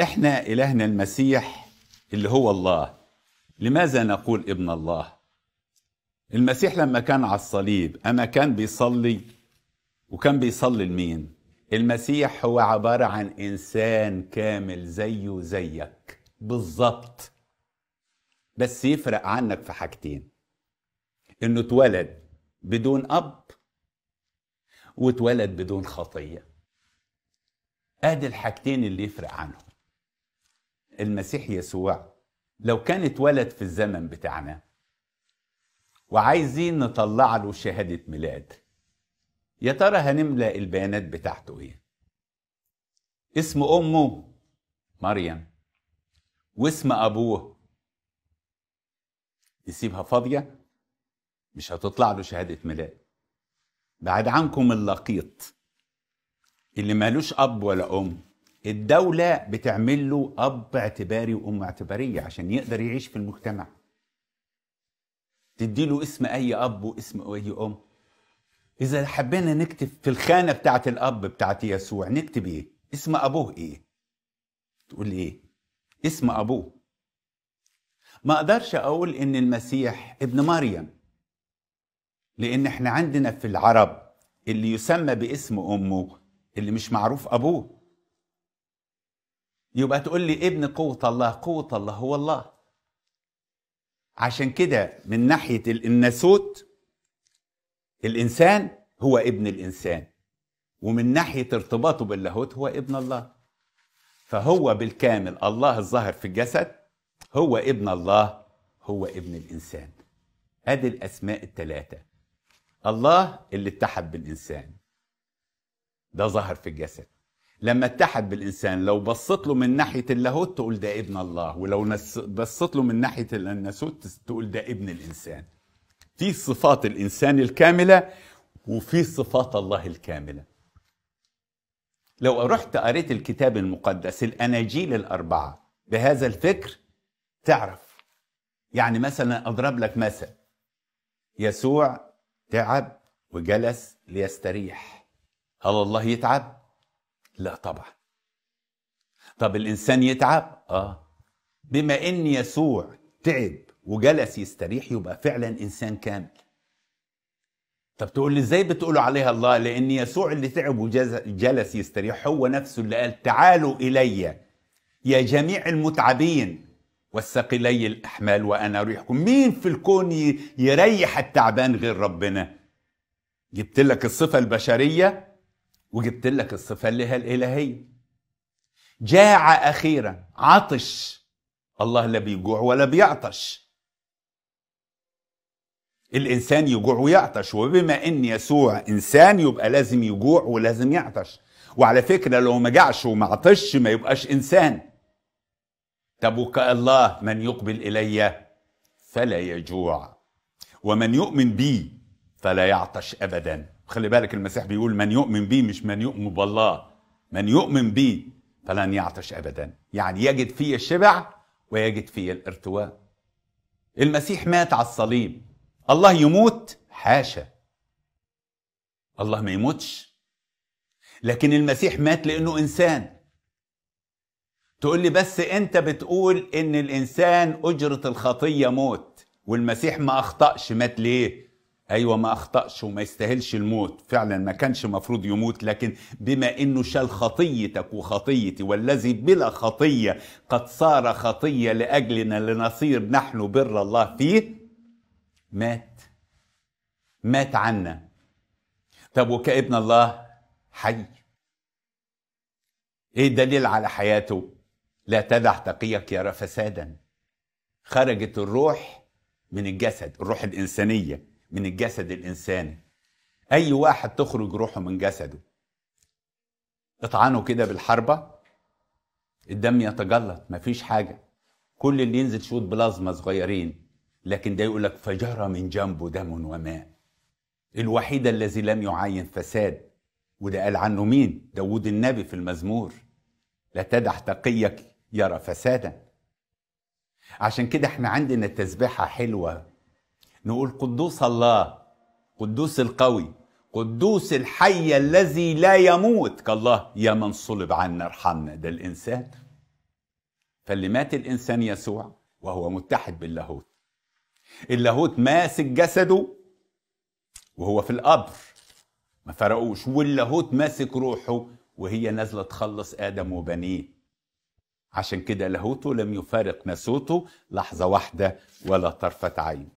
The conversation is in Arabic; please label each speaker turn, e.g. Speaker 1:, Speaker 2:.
Speaker 1: احنا إلهنا المسيح اللي هو الله لماذا نقول ابن الله المسيح لما كان على الصليب أما كان بيصلي وكان بيصلي لمين المسيح هو عبارة عن إنسان كامل زيه زيك بالظبط بس يفرق عنك في حاجتين إنه اتولد بدون أب واتولد بدون خطية ادي الحاجتين اللي يفرق عنهم المسيح يسوع لو كان اتولد في الزمن بتاعنا وعايزين نطلع له شهادة ميلاد يا ترى هنملى البيانات بتاعته ايه اسم امه مريم واسم ابوه يسيبها فاضيه مش هتطلع له شهاده ميلاد بعد عنكم اللقيط اللي مالوش اب ولا ام الدولة بتعمل له أب اعتباري وأم اعتبارية عشان يقدر يعيش في المجتمع تدي له اسم أي أب واسم أي أم إذا حبينا نكتب في الخانة بتاعة الأب بتاعة يسوع نكتب إيه؟ اسم أبوه إيه؟ تقول إيه؟ اسم أبوه ما أقدرش أقول إن المسيح ابن مريم لأن إحنا عندنا في العرب اللي يسمى باسم أمه اللي مش معروف أبوه يبقى تقول لي ابن قوة الله قوة الله هو الله عشان كده من ناحية الناسوت الإنسان هو ابن الإنسان ومن ناحية ارتباطه باللاهوت هو ابن الله فهو بالكامل الله الظاهر في الجسد هو ابن الله هو ابن الإنسان ادي الاسماء الثلاثه الله اللي اتحد بالانسان ده ظهر في الجسد لما اتحد بالانسان لو بصيت له من ناحيه اللاهوت تقول ده ابن الله ولو بصيت له من ناحيه الناسوت تقول ده ابن الانسان في صفات الانسان الكامله وفي صفات الله الكامله لو رحت قريت الكتاب المقدس الاناجيل الاربعه بهذا الفكر تعرف يعني مثلا اضرب لك مثل يسوع تعب وجلس ليستريح هل الله يتعب لا طبعا طب الانسان يتعب اه بما ان يسوع تعب وجلس يستريح يبقى فعلا انسان كامل طب تقول لي ازاي بتقولوا عليها الله لان يسوع اللي تعب وجلس يستريح هو نفسه اللي قال تعالوا الي يا جميع المتعبين والثقلي الاحمال وانا اريحكم مين في الكون يريح التعبان غير ربنا جبت لك الصفه البشريه وجبت لك الصفة اللي هي الإلهية جاع أخيرا عطش الله لا بيجوع ولا بيعطش الإنسان يجوع ويعطش وبما إن يسوع إنسان يبقى لازم يجوع ولازم يعطش وعلى فكرة لو ما جعش وما عطش ما يبقاش إنسان طب الله من يقبل إلي فلا يجوع ومن يؤمن بي فلا يعطش أبداً خلي بالك المسيح بيقول من يؤمن بي مش من يؤمن بالله من يؤمن بي فلن يعطش ابدا يعني يجد في الشبع ويجد في الارتواء المسيح مات على الصليب الله يموت حاشا الله ما يموتش لكن المسيح مات لانه انسان تقول لي بس انت بتقول ان الانسان اجره الخطيه موت والمسيح ما اخطاش مات ليه ايوه ما اخطاش وما يستاهلش الموت فعلا ما كانش مفروض يموت لكن بما انه شال خطيتك وخطيتي والذي بلا خطيه قد صار خطيه لاجلنا لنصير نحن بر الله فيه مات مات عنا طب وكابن الله حي ايه دليل على حياته لا تدع تقيك يرى فسادا خرجت الروح من الجسد الروح الانسانيه من الجسد الانساني اي واحد تخرج روحه من جسده اطعنه كده بالحربه الدم يتجلط مفيش حاجه كل اللي ينزل شوط بلازما صغيرين لكن ده يقولك فجرى من جنبه دم وماء الوحيد الذي لم يعين فساد وده قال عنه مين داود النبي في المزمور لا تدع تقيك يرى فسادا عشان كده احنا عندنا التسبيحة حلوة نقول قدوس الله قدوس القوي قدوس الحي الذي لا يموت كالله يا من صلب عنا ارحمنا ده الإنسان فاللي مات الإنسان يسوع وهو متحد باللاهوت اللاهوت ماسك جسده وهو في القبر ما فرقوش واللاهوت ماسك روحه وهي نازلة تخلص آدم وبنيه عشان كده لاهوته لم يفارق ناسوته لحظة واحدة ولا طرفة عين